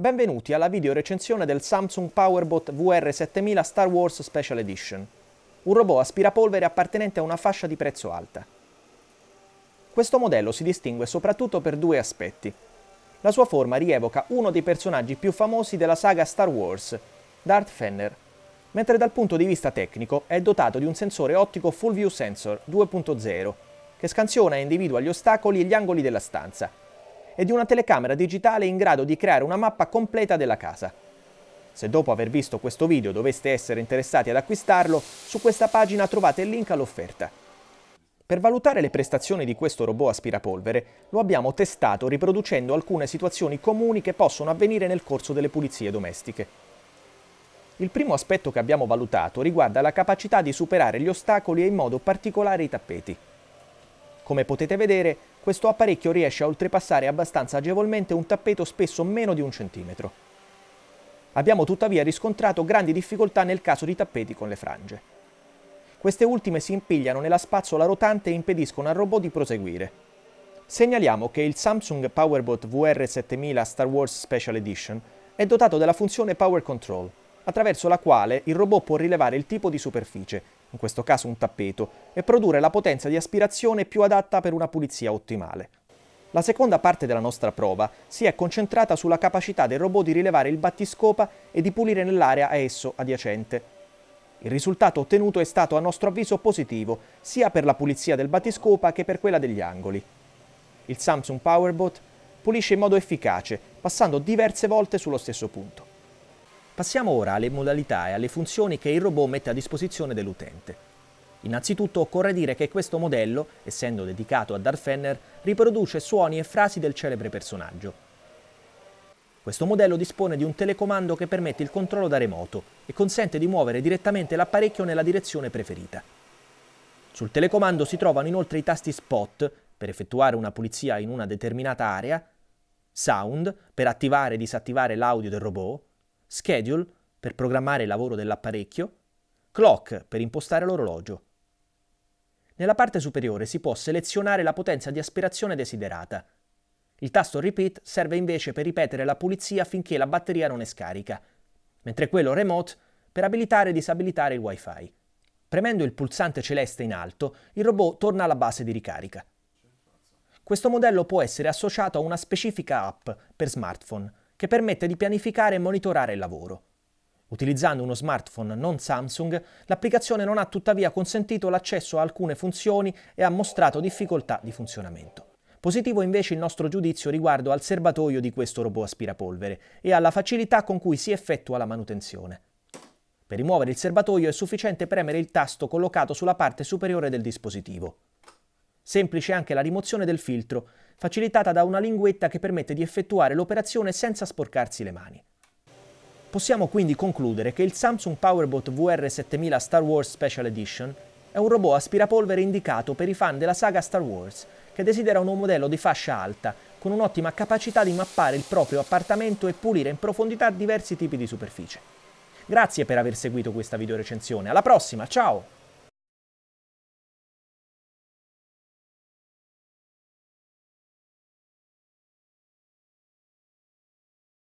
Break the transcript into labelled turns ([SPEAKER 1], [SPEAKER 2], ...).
[SPEAKER 1] Benvenuti alla video recensione del Samsung Powerbot VR7000 Star Wars Special Edition, un robot aspirapolvere appartenente a una fascia di prezzo alta. Questo modello si distingue soprattutto per due aspetti. La sua forma rievoca uno dei personaggi più famosi della saga Star Wars, Darth Fenner, mentre dal punto di vista tecnico è dotato di un sensore ottico Full View Sensor 2.0, che scansiona e individua gli ostacoli e gli angoli della stanza, e di una telecamera digitale in grado di creare una mappa completa della casa. Se dopo aver visto questo video doveste essere interessati ad acquistarlo, su questa pagina trovate il link all'offerta. Per valutare le prestazioni di questo robot aspirapolvere, lo abbiamo testato riproducendo alcune situazioni comuni che possono avvenire nel corso delle pulizie domestiche. Il primo aspetto che abbiamo valutato riguarda la capacità di superare gli ostacoli e in modo particolare i tappeti. Come potete vedere, questo apparecchio riesce a oltrepassare abbastanza agevolmente un tappeto spesso meno di un centimetro. Abbiamo tuttavia riscontrato grandi difficoltà nel caso di tappeti con le frange. Queste ultime si impigliano nella spazzola rotante e impediscono al robot di proseguire. Segnaliamo che il Samsung Powerbot VR7000 Star Wars Special Edition è dotato della funzione Power Control, attraverso la quale il robot può rilevare il tipo di superficie, in questo caso un tappeto, e produrre la potenza di aspirazione più adatta per una pulizia ottimale. La seconda parte della nostra prova si è concentrata sulla capacità del robot di rilevare il battiscopa e di pulire nell'area a esso adiacente. Il risultato ottenuto è stato a nostro avviso positivo, sia per la pulizia del battiscopa che per quella degli angoli. Il Samsung Powerbot pulisce in modo efficace, passando diverse volte sullo stesso punto. Passiamo ora alle modalità e alle funzioni che il robot mette a disposizione dell'utente. Innanzitutto occorre dire che questo modello, essendo dedicato a Darth Fenner, riproduce suoni e frasi del celebre personaggio. Questo modello dispone di un telecomando che permette il controllo da remoto e consente di muovere direttamente l'apparecchio nella direzione preferita. Sul telecomando si trovano inoltre i tasti spot per effettuare una pulizia in una determinata area, sound per attivare e disattivare l'audio del robot, schedule per programmare il lavoro dell'apparecchio, clock per impostare l'orologio. Nella parte superiore si può selezionare la potenza di aspirazione desiderata. Il tasto repeat serve invece per ripetere la pulizia finché la batteria non è scarica, mentre quello remote per abilitare e disabilitare il Wi-Fi. Premendo il pulsante celeste in alto, il robot torna alla base di ricarica. Questo modello può essere associato a una specifica app per smartphone, che permette di pianificare e monitorare il lavoro. Utilizzando uno smartphone non Samsung, l'applicazione non ha tuttavia consentito l'accesso a alcune funzioni e ha mostrato difficoltà di funzionamento. Positivo invece il nostro giudizio riguardo al serbatoio di questo robot aspirapolvere e alla facilità con cui si effettua la manutenzione. Per rimuovere il serbatoio è sufficiente premere il tasto collocato sulla parte superiore del dispositivo. Semplice anche la rimozione del filtro, facilitata da una linguetta che permette di effettuare l'operazione senza sporcarsi le mani. Possiamo quindi concludere che il Samsung Powerbot VR7000 Star Wars Special Edition è un robot aspirapolvere indicato per i fan della saga Star Wars, che desiderano un modello di fascia alta, con un'ottima capacità di mappare il proprio appartamento e pulire in profondità diversi tipi di superficie. Grazie per aver seguito questa videorecensione, alla prossima, ciao!